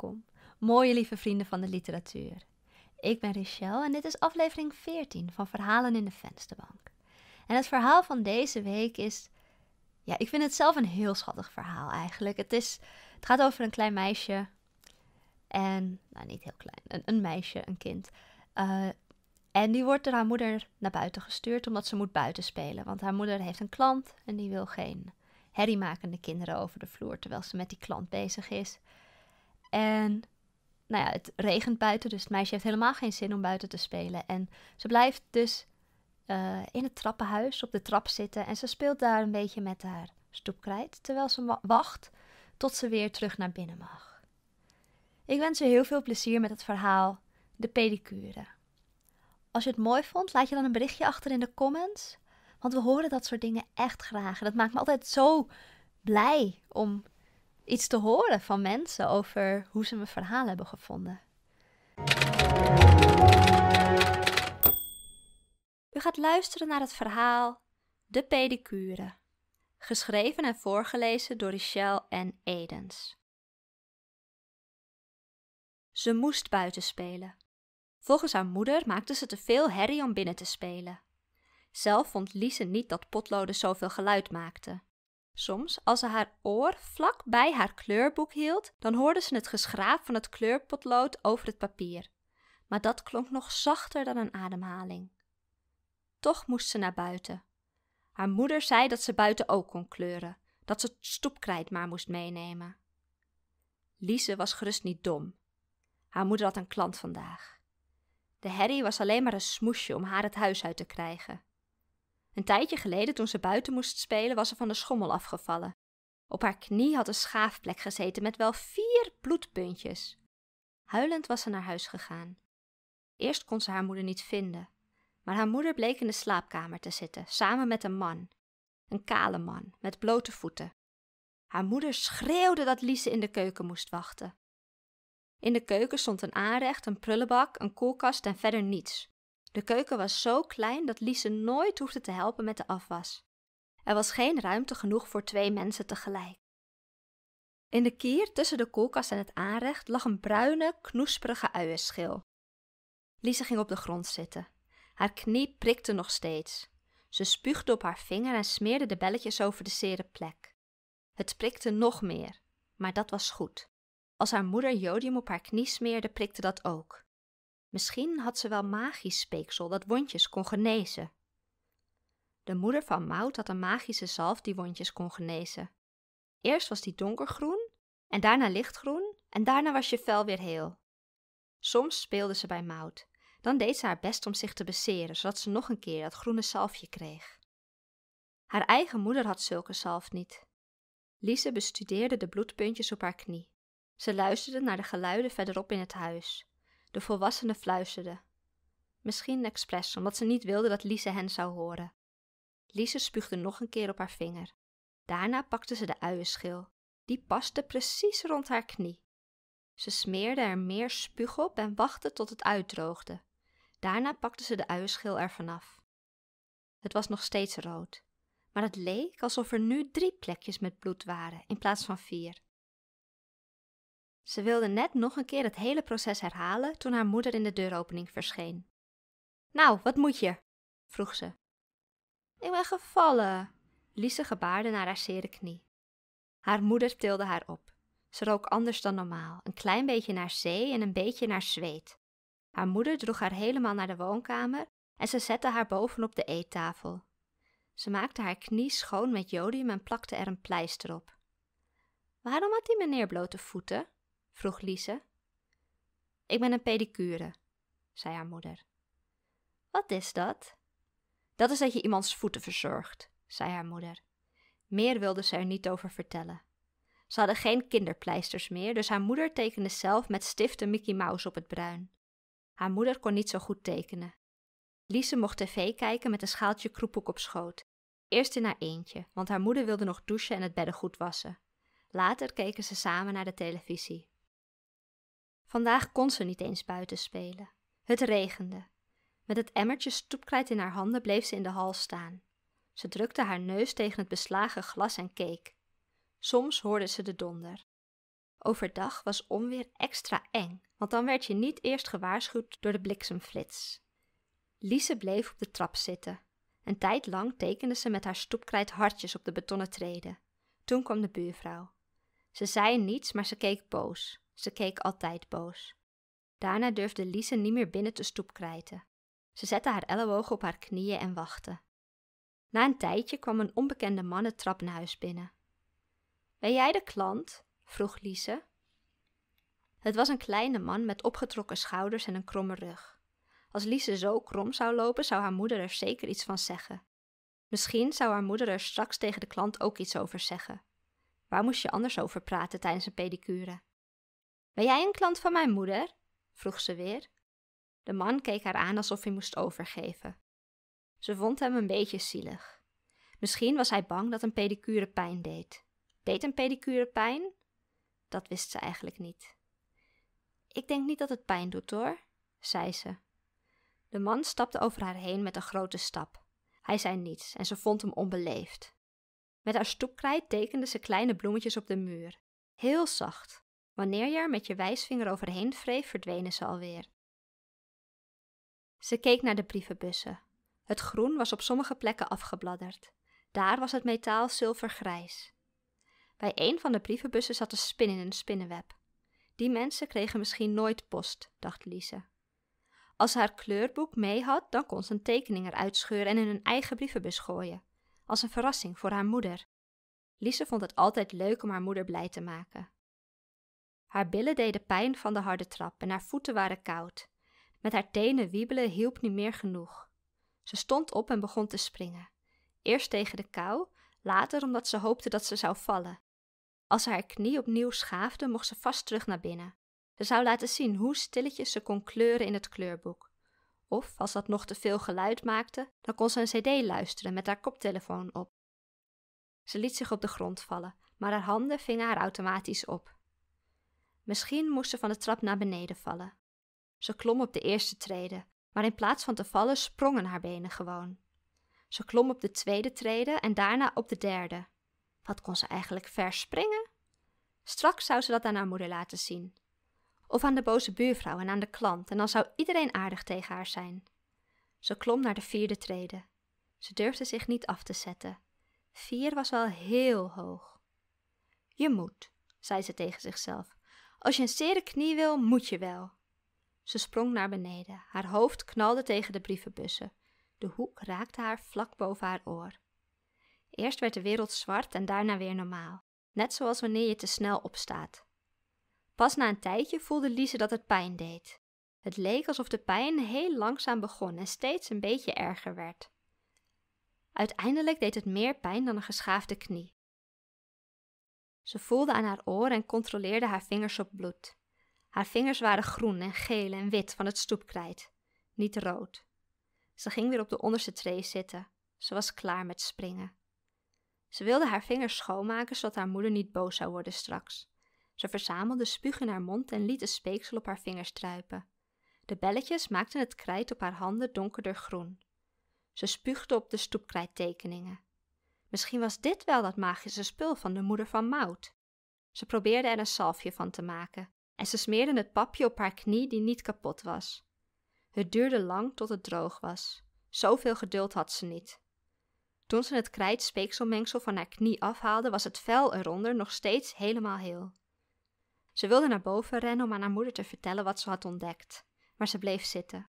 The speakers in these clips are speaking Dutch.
welkom, mooie lieve vrienden van de literatuur. Ik ben Richelle en dit is aflevering 14 van Verhalen in de Vensterbank. En het verhaal van deze week is. Ja, ik vind het zelf een heel schattig verhaal eigenlijk. Het, is, het gaat over een klein meisje. En, nou niet heel klein, een, een meisje, een kind. Eh, en die wordt door haar moeder naar buiten gestuurd omdat ze moet buiten spelen. Want haar moeder heeft een klant en die wil geen herriemakende kinderen over de vloer terwijl ze met die klant bezig is. En nou ja, het regent buiten, dus het meisje heeft helemaal geen zin om buiten te spelen. En ze blijft dus eh, in het trappenhuis op de trap zitten en ze speelt daar een beetje met haar stoepkrijt, terwijl ze wacht tot ze weer terug naar binnen mag. Ik wens je heel veel plezier met het verhaal De Pedicure. Als je het mooi vond, laat je dan een berichtje achter in de comments, want we horen dat soort dingen echt graag. En dat maakt me altijd zo blij om iets te horen van mensen over hoe ze mijn verhaal hebben gevonden. U gaat luisteren naar het verhaal De Pedicure, geschreven en voorgelezen door Michelle en Edens. Ze moest buiten spelen. Volgens haar moeder maakte ze te veel herrie om binnen te spelen. Zelf vond Lise niet dat potloden zoveel geluid maakten. Soms, als ze haar oor vlak bij haar kleurboek hield, dan hoorde ze het geschraap van het kleurpotlood over het papier. Maar dat klonk nog zachter dan een ademhaling. Toch moest ze naar buiten. Haar moeder zei dat ze buiten ook kon kleuren, dat ze het stoepkrijt maar moest meenemen. Lise was gerust niet dom. Haar moeder had een klant vandaag. De herrie was alleen maar een smoesje om haar het huis uit te krijgen. Een tijdje geleden, toen ze buiten moest spelen, was ze van de schommel afgevallen. Op haar knie had een schaafplek gezeten met wel vier bloedpuntjes. Huilend was ze naar huis gegaan. Eerst kon ze haar moeder niet vinden, maar haar moeder bleek in de slaapkamer te zitten, samen met een man. Een kale man, met blote voeten. Haar moeder schreeuwde dat Lise in de keuken moest wachten. In de keuken stond een aanrecht, een prullenbak, een koelkast en verder niets. De keuken was zo klein dat Lise nooit hoefde te helpen met de afwas. Er was geen ruimte genoeg voor twee mensen tegelijk. In de kier tussen de koelkast en het aanrecht lag een bruine, knoesperige uienschil. Lise ging op de grond zitten. Haar knie prikte nog steeds. Ze spuugde op haar vinger en smeerde de belletjes over de zere plek. Het prikte nog meer, maar dat was goed. Als haar moeder jodium op haar knie smeerde, prikte dat ook. Misschien had ze wel magisch speeksel dat wondjes kon genezen. De moeder van Maud had een magische zalf die wondjes kon genezen. Eerst was die donkergroen, en daarna lichtgroen, en daarna was je vel weer heel. Soms speelde ze bij Maud. Dan deed ze haar best om zich te beseren, zodat ze nog een keer dat groene zalfje kreeg. Haar eigen moeder had zulke zalf niet. Lise bestudeerde de bloedpuntjes op haar knie. Ze luisterde naar de geluiden verderop in het huis. De volwassenen fluisterden, Misschien expres, omdat ze niet wilde dat Lise hen zou horen. Lise spuugde nog een keer op haar vinger. Daarna pakte ze de uienschil. Die paste precies rond haar knie. Ze smeerde er meer spuug op en wachtte tot het uitdroogde. Daarna pakte ze de uienschil ervan af. Het was nog steeds rood, maar het leek alsof er nu drie plekjes met bloed waren in plaats van vier. Ze wilde net nog een keer het hele proces herhalen toen haar moeder in de deuropening verscheen. Nou, wat moet je? vroeg ze. Ik ben gevallen. Lise gebaarde naar haar zere knie. Haar moeder tilde haar op. Ze rook anders dan normaal, een klein beetje naar zee en een beetje naar zweet. Haar moeder droeg haar helemaal naar de woonkamer en ze zette haar bovenop de eettafel. Ze maakte haar knie schoon met jodium en plakte er een pleister op. Waarom had die meneer blote voeten? vroeg Lise. Ik ben een pedicure, zei haar moeder. Wat is dat? Dat is dat je iemands voeten verzorgt, zei haar moeder. Meer wilde ze er niet over vertellen. Ze hadden geen kinderpleisters meer, dus haar moeder tekende zelf met stifte Mickey Mouse op het bruin. Haar moeder kon niet zo goed tekenen. Lise mocht tv kijken met een schaaltje kroepoek op schoot. Eerst in haar eentje, want haar moeder wilde nog douchen en het beddengoed wassen. Later keken ze samen naar de televisie. Vandaag kon ze niet eens buiten spelen. Het regende. Met het emmertje stoepkrijt in haar handen bleef ze in de hal staan. Ze drukte haar neus tegen het beslagen glas en keek. Soms hoorde ze de donder. Overdag was onweer extra eng, want dan werd je niet eerst gewaarschuwd door de bliksemflits. Lise bleef op de trap zitten. Een tijd lang tekende ze met haar stoepkrijt hartjes op de betonnen treden. Toen kwam de buurvrouw. Ze zei niets, maar ze keek boos. Ze keek altijd boos. Daarna durfde Lise niet meer binnen te stoep krijten. Ze zette haar ellebogen op haar knieën en wachtte. Na een tijdje kwam een onbekende man het huis binnen. Ben jij de klant? vroeg Lise. Het was een kleine man met opgetrokken schouders en een kromme rug. Als Lise zo krom zou lopen, zou haar moeder er zeker iets van zeggen. Misschien zou haar moeder er straks tegen de klant ook iets over zeggen. Waar moest je anders over praten tijdens een pedicure? Ben jij een klant van mijn moeder? vroeg ze weer. De man keek haar aan alsof hij moest overgeven. Ze vond hem een beetje zielig. Misschien was hij bang dat een pedicure pijn deed. Deed een pedicure pijn? Dat wist ze eigenlijk niet. Ik denk niet dat het pijn doet hoor, zei ze. De man stapte over haar heen met een grote stap. Hij zei niets en ze vond hem onbeleefd. Met haar stoepkrijt tekende ze kleine bloemetjes op de muur, heel zacht, Wanneer je er met je wijsvinger overheen wreef, verdwenen ze alweer. Ze keek naar de brievenbussen. Het groen was op sommige plekken afgebladderd. Daar was het metaal zilvergrijs. Bij een van de brievenbussen zat een spin in een spinnenweb. Die mensen kregen misschien nooit post, dacht Lise. Als ze haar kleurboek mee had, dan kon ze een tekening eruit scheuren en in hun eigen brievenbus gooien. Als een verrassing voor haar moeder. Lise vond het altijd leuk om haar moeder blij te maken. Haar billen deden pijn van de harde trap en haar voeten waren koud. Met haar tenen wiebelen hielp niet meer genoeg. Ze stond op en begon te springen. Eerst tegen de kou, later omdat ze hoopte dat ze zou vallen. Als ze haar knie opnieuw schaafde, mocht ze vast terug naar binnen. Ze zou laten zien hoe stilletjes ze kon kleuren in het kleurboek. Of, als dat nog te veel geluid maakte, dan kon ze een cd luisteren met haar koptelefoon op. Ze liet zich op de grond vallen, maar haar handen vingen haar automatisch op. Misschien moest ze van de trap naar beneden vallen. Ze klom op de eerste trede, maar in plaats van te vallen sprongen haar benen gewoon. Ze klom op de tweede trede en daarna op de derde. Wat kon ze eigenlijk verspringen? springen? Straks zou ze dat aan haar moeder laten zien. Of aan de boze buurvrouw en aan de klant, en dan zou iedereen aardig tegen haar zijn. Ze klom naar de vierde trede. Ze durfde zich niet af te zetten. Vier was wel heel hoog. Je moet, zei ze tegen zichzelf. Als je een zere knie wil, moet je wel. Ze sprong naar beneden. Haar hoofd knalde tegen de brievenbussen. De hoek raakte haar vlak boven haar oor. Eerst werd de wereld zwart en daarna weer normaal. Net zoals wanneer je te snel opstaat. Pas na een tijdje voelde Lise dat het pijn deed. Het leek alsof de pijn heel langzaam begon en steeds een beetje erger werd. Uiteindelijk deed het meer pijn dan een geschaafde knie. Ze voelde aan haar oor en controleerde haar vingers op bloed. Haar vingers waren groen en geel en wit van het stoepkrijt, niet rood. Ze ging weer op de onderste tree zitten. Ze was klaar met springen. Ze wilde haar vingers schoonmaken zodat haar moeder niet boos zou worden straks. Ze verzamelde spuug in haar mond en liet het speeksel op haar vingers druipen. De belletjes maakten het krijt op haar handen donkerder groen. Ze spuugde op de stoepkrijttekeningen. Misschien was dit wel dat magische spul van de moeder van Mout. Ze probeerde er een salfje van te maken en ze smeerde het papje op haar knie die niet kapot was. Het duurde lang tot het droog was. Zoveel geduld had ze niet. Toen ze het krijt-speekselmengsel van haar knie afhaalde, was het vel eronder nog steeds helemaal heel. Ze wilde naar boven rennen om aan haar moeder te vertellen wat ze had ontdekt, maar ze bleef zitten.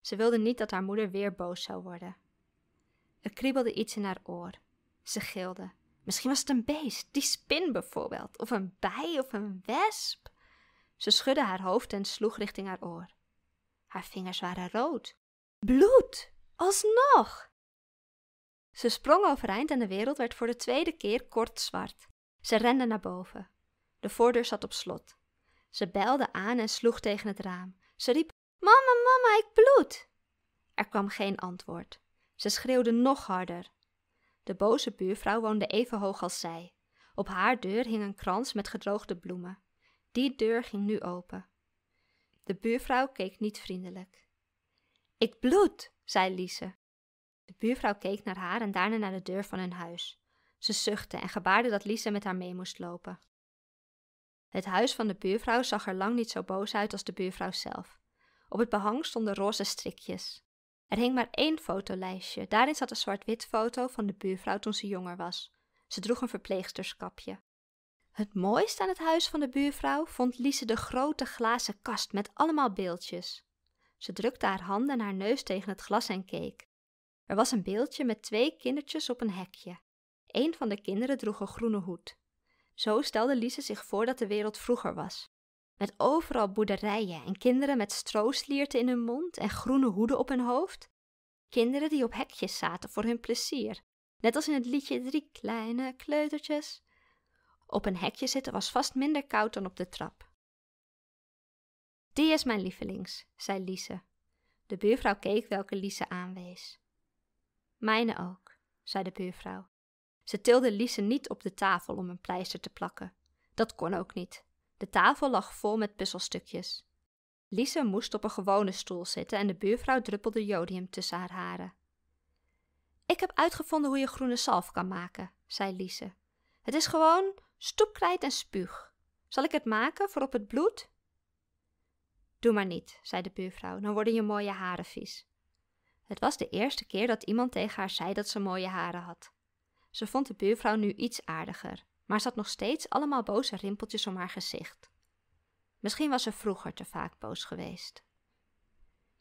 Ze wilde niet dat haar moeder weer boos zou worden. Er kriebelde iets in haar oor. Ze gilde. Misschien was het een beest, die spin bijvoorbeeld, of een bij of een wesp. Ze schudde haar hoofd en sloeg richting haar oor. Haar vingers waren rood. Bloed! Alsnog! Ze sprong overeind en de wereld werd voor de tweede keer kort zwart. Ze rende naar boven. De voordeur zat op slot. Ze belde aan en sloeg tegen het raam. Ze riep: Mama, mama, ik bloed! Er kwam geen antwoord. Ze schreeuwde nog harder. De boze buurvrouw woonde even hoog als zij. Op haar deur hing een krans met gedroogde bloemen. Die deur ging nu open. De buurvrouw keek niet vriendelijk. Ik bloed, zei Lise. De buurvrouw keek naar haar en daarna naar de deur van hun huis. Ze zuchtte en gebaarde dat Lise met haar mee moest lopen. Het huis van de buurvrouw zag er lang niet zo boos uit als de buurvrouw zelf. Op het behang stonden roze strikjes. Er hing maar één fotolijstje. Daarin zat een zwart-wit foto van de buurvrouw toen ze jonger was. Ze droeg een verpleegsterskapje. Het mooiste aan het huis van de buurvrouw vond Lise de grote glazen kast met allemaal beeldjes. Ze drukte haar handen en haar neus tegen het glas en keek. Er was een beeldje met twee kindertjes op een hekje. Een van de kinderen droeg een groene hoed. Zo stelde Lise zich voor dat de wereld vroeger was met overal boerderijen en kinderen met strooslierten in hun mond en groene hoeden op hun hoofd. Kinderen die op hekjes zaten voor hun plezier, net als in het liedje Drie kleine kleutertjes. Op een hekje zitten was vast minder koud dan op de trap. Die is mijn lievelings, zei Lise. De buurvrouw keek welke Lise aanwees. Mijne ook, zei de buurvrouw. Ze tilde Lise niet op de tafel om een pleister te plakken. Dat kon ook niet. De tafel lag vol met puzzelstukjes. Lise moest op een gewone stoel zitten en de buurvrouw druppelde jodium tussen haar haren. Ik heb uitgevonden hoe je groene zalf kan maken, zei Lise. Het is gewoon stoepkrijt en spuug. Zal ik het maken voor op het bloed? Doe maar niet, zei de buurvrouw, dan worden je mooie haren vies. Het was de eerste keer dat iemand tegen haar zei dat ze mooie haren had. Ze vond de buurvrouw nu iets aardiger maar ze had nog steeds allemaal boze rimpeltjes om haar gezicht. Misschien was ze vroeger te vaak boos geweest.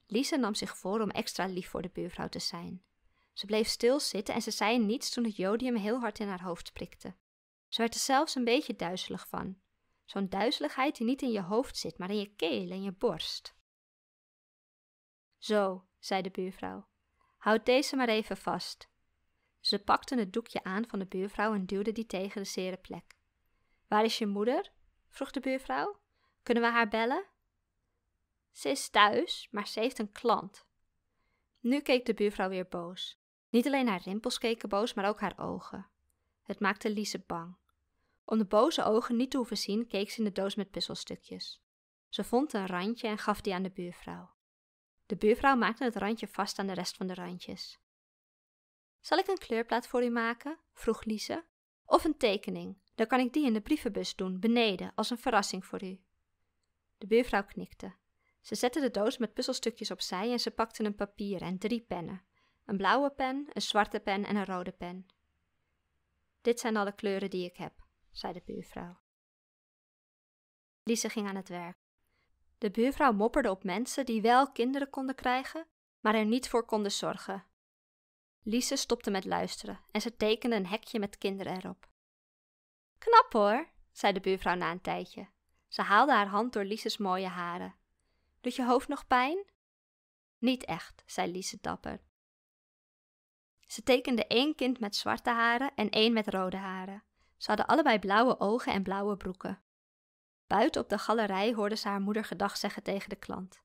Lise nam zich voor om extra lief voor de buurvrouw te zijn. Ze bleef stilzitten en ze zei niets toen het jodium heel hard in haar hoofd prikte. Ze werd er zelfs een beetje duizelig van. Zo'n duizeligheid die niet in je hoofd zit, maar in je keel en je borst. Zo, zei de buurvrouw, houd deze maar even vast. Ze pakten het doekje aan van de buurvrouw en duwde die tegen de zere plek. Waar is je moeder? vroeg de buurvrouw. Kunnen we haar bellen? Ze is thuis, maar ze heeft een klant. Nu keek de buurvrouw weer boos. Niet alleen haar rimpels keken boos, maar ook haar ogen. Het maakte Lise bang. Om de boze ogen niet te hoeven zien, keek ze in de doos met puzzelstukjes. Ze vond een randje en gaf die aan de buurvrouw. De buurvrouw maakte het randje vast aan de rest van de randjes. Zal ik een kleurplaat voor u maken? vroeg Lise. Of een tekening, dan kan ik die in de brievenbus doen, beneden, als een verrassing voor u. De buurvrouw knikte. Ze zette de doos met puzzelstukjes opzij en ze pakte een papier en drie pennen. Een blauwe pen, een zwarte pen en een rode pen. Dit zijn alle kleuren die ik heb, zei de buurvrouw. Lise ging aan het werk. De buurvrouw mopperde op mensen die wel kinderen konden krijgen, maar er niet voor konden zorgen Lise stopte met luisteren en ze tekende een hekje met kinderen erop. Knap hoor, zei de buurvrouw na een tijdje. Ze haalde haar hand door Lise's mooie haren. Doet je hoofd nog pijn? Niet echt, zei Lise dapper. Ze tekende één kind met zwarte haren en één met rode haren. Ze hadden allebei blauwe ogen en blauwe broeken. Buiten op de galerij hoorde ze haar moeder gedag zeggen tegen de klant.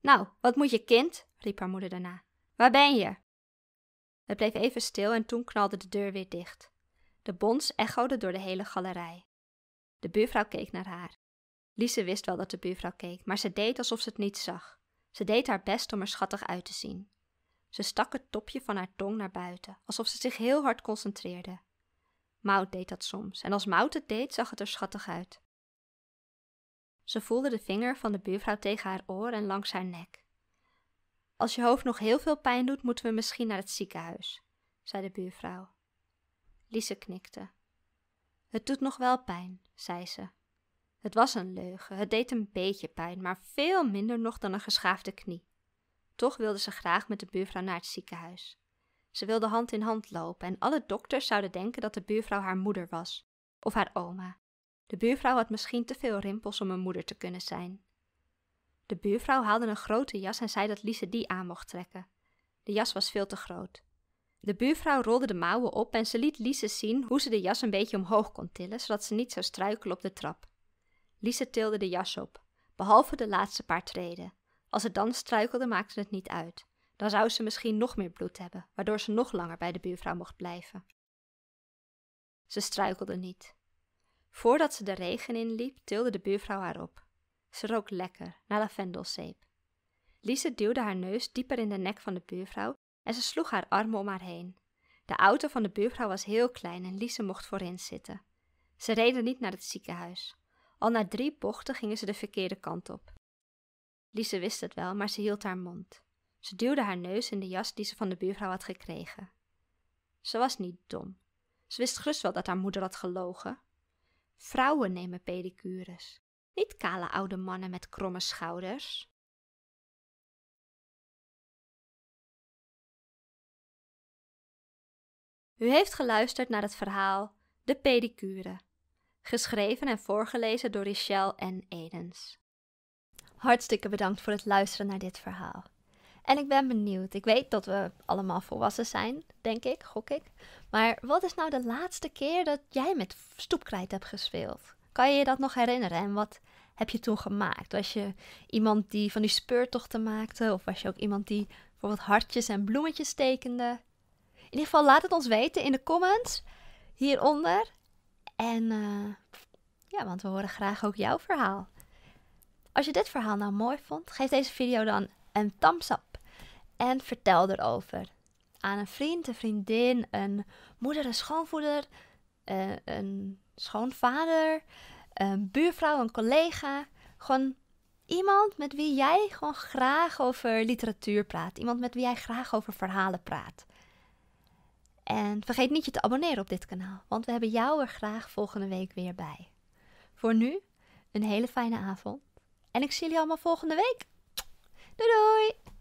Nou, wat moet je kind? riep haar moeder daarna. Waar ben je? Het bleef even stil en toen knalde de deur weer dicht. De bons echode door de hele galerij. De buurvrouw keek naar haar. Lise wist wel dat de buurvrouw keek, maar ze deed alsof ze het niet zag. Ze deed haar best om er schattig uit te zien. Ze stak het topje van haar tong naar buiten, alsof ze zich heel hard concentreerde. Mout deed dat soms, en als Mout het deed, zag het er schattig uit. Ze voelde de vinger van de buurvrouw tegen haar oor en langs haar nek. Als je hoofd nog heel veel pijn doet, moeten we misschien naar het ziekenhuis, zei de buurvrouw. Lise knikte. Het doet nog wel pijn, zei ze. Het was een leugen, het deed een beetje pijn, maar veel minder nog dan een geschaafde knie. Toch wilde ze graag met de buurvrouw naar het ziekenhuis. Ze wilde hand in hand lopen en alle dokters zouden denken dat de buurvrouw haar moeder was, of haar oma. De buurvrouw had misschien te veel rimpels om een moeder te kunnen zijn. De buurvrouw haalde een grote jas en zei dat Lise die aan mocht trekken. De jas was veel te groot. De buurvrouw rolde de mouwen op en ze liet Lise zien hoe ze de jas een beetje omhoog kon tillen, zodat ze niet zou struikelen op de trap. Lise tilde de jas op, behalve de laatste paar treden. Als ze dan struikelde, maakte het niet uit. Dan zou ze misschien nog meer bloed hebben, waardoor ze nog langer bij de buurvrouw mocht blijven. Ze struikelde niet. Voordat ze de regen inliep, tilde de buurvrouw haar op. Ze rook lekker, naar lavendelzeep. Lise duwde haar neus dieper in de nek van de buurvrouw en ze sloeg haar armen om haar heen. De auto van de buurvrouw was heel klein en Lise mocht voorin zitten. Ze reden niet naar het ziekenhuis. Al na drie bochten gingen ze de verkeerde kant op. Lise wist het wel, maar ze hield haar mond. Ze duwde haar neus in de jas die ze van de buurvrouw had gekregen. Ze was niet dom. Ze wist gerust wel dat haar moeder had gelogen. Vrouwen nemen pedicures. Niet kale oude mannen met kromme schouders. U heeft geluisterd naar het verhaal De Pedicure, geschreven en voorgelezen door Richelle en Edens. Hartstikke bedankt voor het luisteren naar dit verhaal. En ik ben benieuwd. Ik weet dat we allemaal volwassen zijn, denk ik, gok ik. Maar wat is nou de laatste keer dat jij met stoepkrijt hebt gespeeld? Kan je je dat nog herinneren en wat heb je toen gemaakt? Was je iemand die van die speurtochten maakte of was je ook iemand die bijvoorbeeld hartjes en bloemetjes tekende? In ieder geval laat het ons weten in de comments hieronder. En eh, ja, want we horen graag ook jouw verhaal. Als je dit verhaal nou mooi vond, geef deze video dan een thumbs up en vertel erover aan een vriend, een vriendin, een moeder, een schoonvoeder, eh, een schoonvader, een buurvrouw, een collega. Gewoon iemand met wie jij gewoon graag over literatuur praat. Iemand met wie jij graag over verhalen praat. En vergeet niet je te abonneren op dit kanaal, want we hebben jou er graag volgende week weer bij. Voor nu, een hele fijne avond. En ik zie jullie allemaal volgende week. Doei doei!